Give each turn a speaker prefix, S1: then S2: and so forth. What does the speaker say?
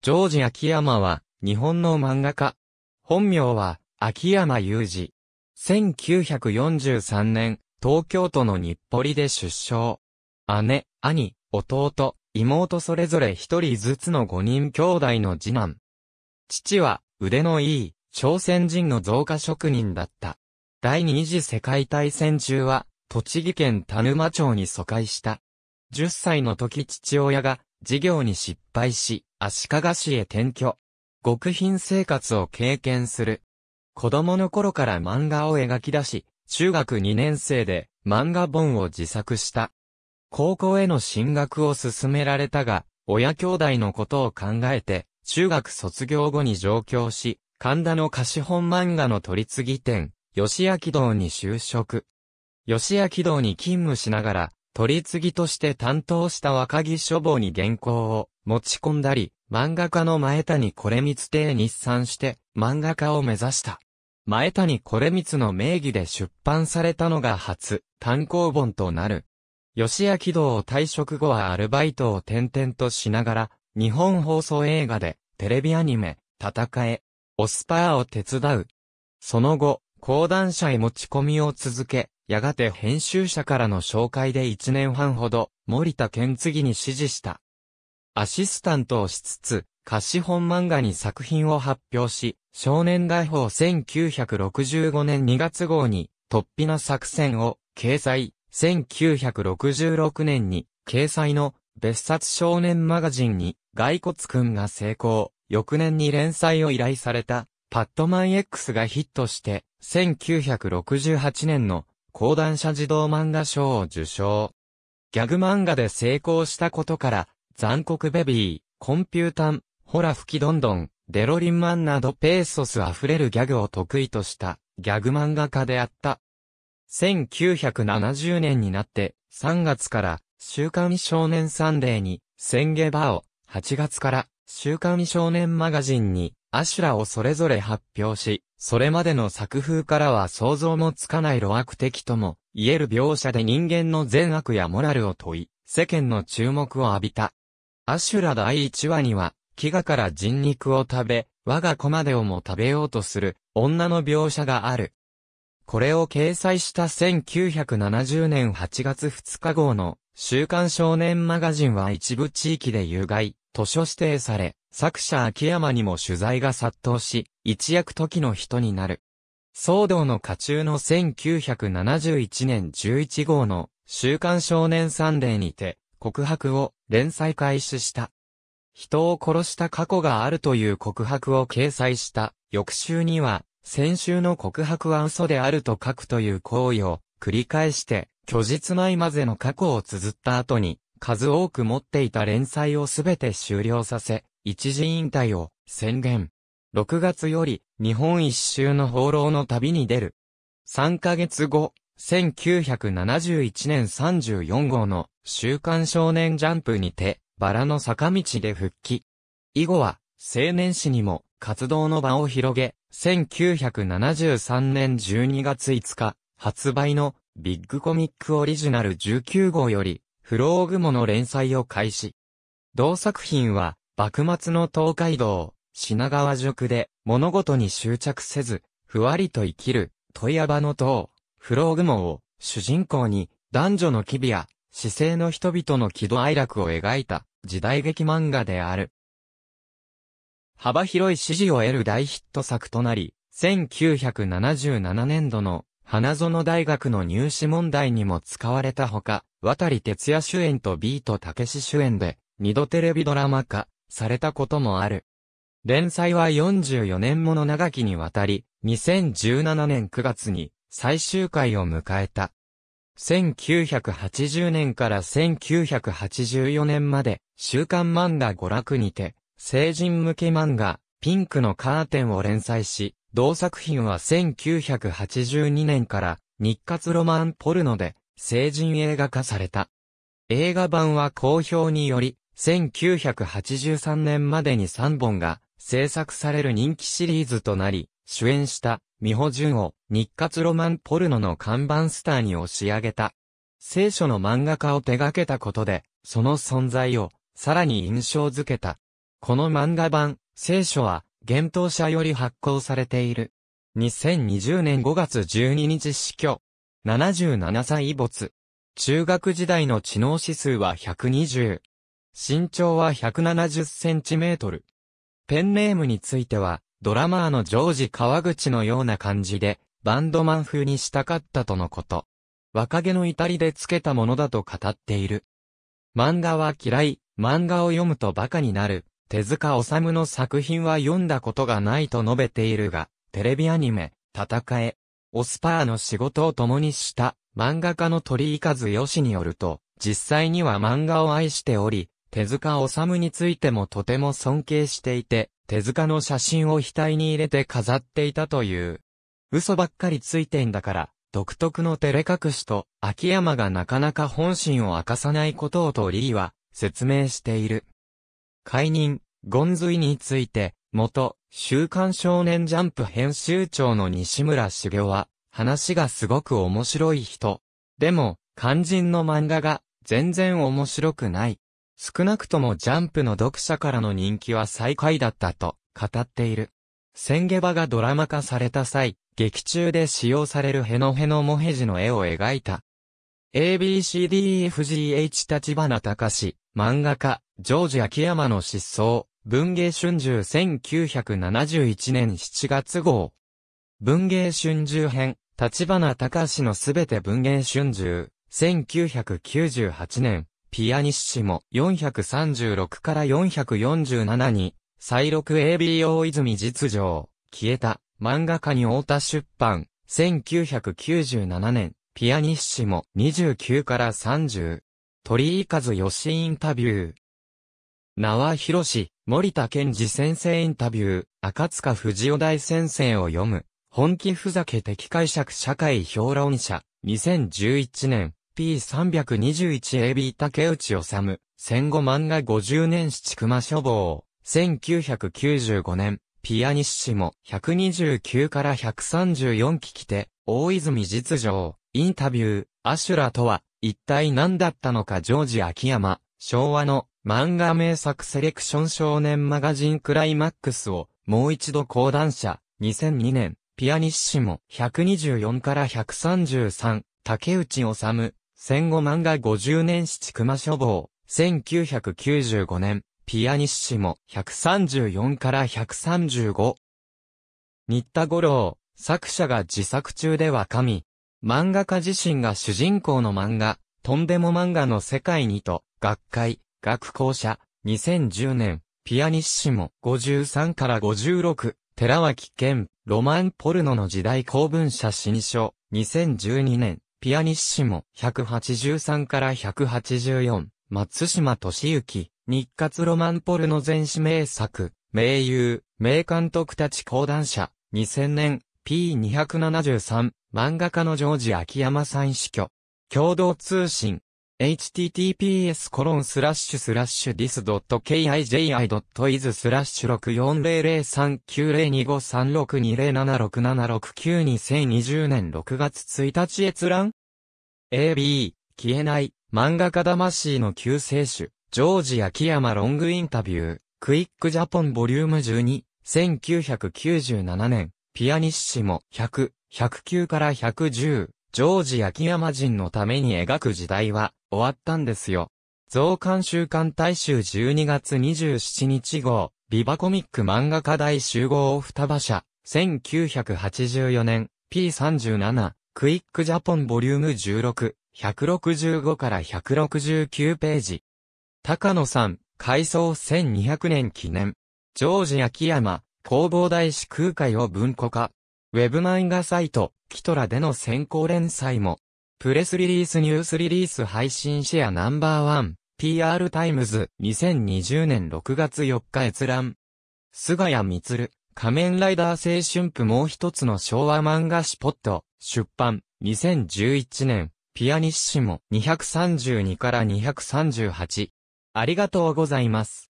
S1: ジョージ秋山は、日本の漫画家。本名は、秋山雄二。1943年、東京都の日暮里で出生。姉、兄、弟、妹それぞれ一人ずつの五人兄弟の次男。父は、腕のいい、朝鮮人の造花職人だった。第二次世界大戦中は、栃木県田沼町に疎開した。10歳の時父親が、事業に失敗し、足利市へ転居。極貧生活を経験する。子供の頃から漫画を描き出し、中学2年生で漫画本を自作した。高校への進学を勧められたが、親兄弟のことを考えて、中学卒業後に上京し、神田の貸本漫画の取り次ぎ店、吉明堂に就職。吉明堂に勤務しながら、取り次ぎとして担当した若木書房に原稿を持ち込んだり、漫画家の前谷これみつ邸に参して、漫画家を目指した。前谷これみつの名義で出版されたのが初、単行本となる。吉軌道を退職後はアルバイトを転々としながら、日本放送映画で、テレビアニメ、戦え、オスパーを手伝う。その後、講談社へ持ち込みを続け、やがて編集者からの紹介で1年半ほど、森田健次に指示した。アシスタントをしつつ、貸本漫画に作品を発表し、少年大報1965年2月号に、突飛な作戦を掲載、1966年に、掲載の別冊少年マガジンに、骸骨くんが成功、翌年に連載を依頼された、パットマン X がヒットして、1968年の講談社児童漫画賞を受賞。ギャグ漫画で成功したことから、残酷ベビー、コンピュータン、ホラ吹きどんどん、デロリンマンなどペーソス溢れるギャグを得意としたギャグ漫画家であった。1970年になって3月から週刊少年サンデーに千言バを8月から週刊少年マガジンにアシュラをそれぞれ発表し、それまでの作風からは想像もつかない路悪的とも言える描写で人間の善悪やモラルを問い、世間の注目を浴びた。アシュラ第1話には、飢餓から人肉を食べ、我が子までをも食べようとする、女の描写がある。これを掲載した1970年8月2日号の、週刊少年マガジンは一部地域で有害、図書指定され、作者秋山にも取材が殺到し、一躍時の人になる。騒動の下中の1971年11号の、週刊少年サンデーにて、告白を連載開始した。人を殺した過去があるという告白を掲載した翌週には、先週の告白は嘘であると書くという行為を繰り返して、虚実ないまぜの過去を綴った後に、数多く持っていた連載をすべて終了させ、一時引退を宣言。6月より日本一周の放浪の旅に出る。3ヶ月後、1971年34号の週刊少年ジャンプにて、バラの坂道で復帰。以後は、青年誌にも活動の場を広げ、1973年12月5日、発売のビッグコミックオリジナル19号より、フローグモの連載を開始。同作品は、幕末の東海道、品川塾で、物事に執着せず、ふわりと生きる、問屋場の塔、フローグモを、主人公に、男女の機微や、市政の人々の喜怒哀楽を描いた時代劇漫画である。幅広い支持を得る大ヒット作となり、1977年度の花園大学の入試問題にも使われたほか、渡哲也主演とビートたけし主演で、二度テレビドラマ化されたこともある。連載は44年もの長きにわたり、2017年9月に最終回を迎えた。1980年から1984年まで、週刊漫画娯楽にて、成人向け漫画、ピンクのカーテンを連載し、同作品は1982年から日活ロマンポルノで成人映画化された。映画版は好評により、1983年までに3本が制作される人気シリーズとなり、主演した美穂淳を日活ロマンポルノの看板スターに押し上げた。聖書の漫画家を手掛けたことで、その存在をさらに印象づけた。この漫画版、聖書は、厳冬者より発行されている。2020年5月12日死去。77歳没。中学時代の知能指数は120。身長は170センチメートル。ペンネームについては、ドラマーのジョージ川口のような感じで、バンドマン風にしたかったとのこと。若気の至りでつけたものだと語っている。漫画は嫌い、漫画を読むとバカになる、手塚治虫の作品は読んだことがないと述べているが、テレビアニメ、戦え、オスパーの仕事を共にした、漫画家の鳥和義によると、実際には漫画を愛しており、手塚治虫についてもとても尊敬していて、手塚の写真を額に入れて飾っていたという。嘘ばっかりついてんだから、独特の照れ隠しと、秋山がなかなか本心を明かさないことをとリーは、説明している。解任、ゴンズイについて、元、週刊少年ジャンプ編集長の西村茂は、話がすごく面白い人。でも、肝心の漫画が、全然面白くない。少なくともジャンプの読者からの人気は最下位だったと語っている。千下馬がドラマ化された際、劇中で使用されるヘノヘノモヘジの絵を描いた。ABCDEFGH 立花隆漫画家、ジョージ秋山の失踪、文芸春秋1971年7月号。文芸春秋編、立花隆のすべて文芸春秋、1998年ピアニッシモ436から447に、再録 AB 大泉実情、消えた、漫画家に太田出版、1997年、ピアニッシモ29から30、鳥居和義インタビュー。縄博士、森田健二先生インタビュー、赤塚藤代大先生を読む、本気ふざけ的解釈社会評論者、2011年、p 3 2 1 a b 竹内治、戦後漫画50年七熊書房、1995年、ピアニッシモ、129から134期来て、大泉実情、インタビュー、アシュラとは、一体何だったのかジョージ秋山、昭和の漫画名作セレクション少年マガジンクライマックスを、もう一度講談社、2002年、ピアニッシモ、124から133、竹内治、戦後漫画50年七熊書房、1995年、ピアニッシモ、134から135。新田五郎、作者が自作中では神。漫画家自身が主人公の漫画、とんでも漫画の世界にと、学会、学校者、2010年、ピアニッシモ、53から56、寺脇健、ロマンポルノの時代公文写新書、2012年、ピアニッシモ、183から184、松島敏幸、日活ロマンポルの全史名作、名優、名監督たち講談社、2000年、P273、漫画家のジョージ秋山さん死去。共同通信、https コロンスラッシュスラッシュ dis.kiji.is スラッシュ6400390253620767692020年6月1日閲覧 ?AB、消えない、漫画家魂の救世主、ジョージ秋山ロングインタビュー、クイックジャポンボリューム12、1997年、ピアニッシモ100、109から110、ジョージ秋山人のために描く時代は、終わったんですよ。増刊週刊大衆12月27日号、ビバコミック漫画家大集合双葉社、1984年、P37、クイックジャポンボリューム16、165から169ページ。高野さん、改装1200年記念。ジョージ秋山、工房大師空海を文庫化。ウェブ漫画サイト、キトラでの先行連載も。プレスリリースニュースリリース配信シェアナンバーワン、PR タイムズ、2020年6月4日閲覧。菅谷光、仮面ライダー青春譜もう一つの昭和漫画誌ポット、出版、2011年、ピアニッシモ、232から238。ありがとうございます。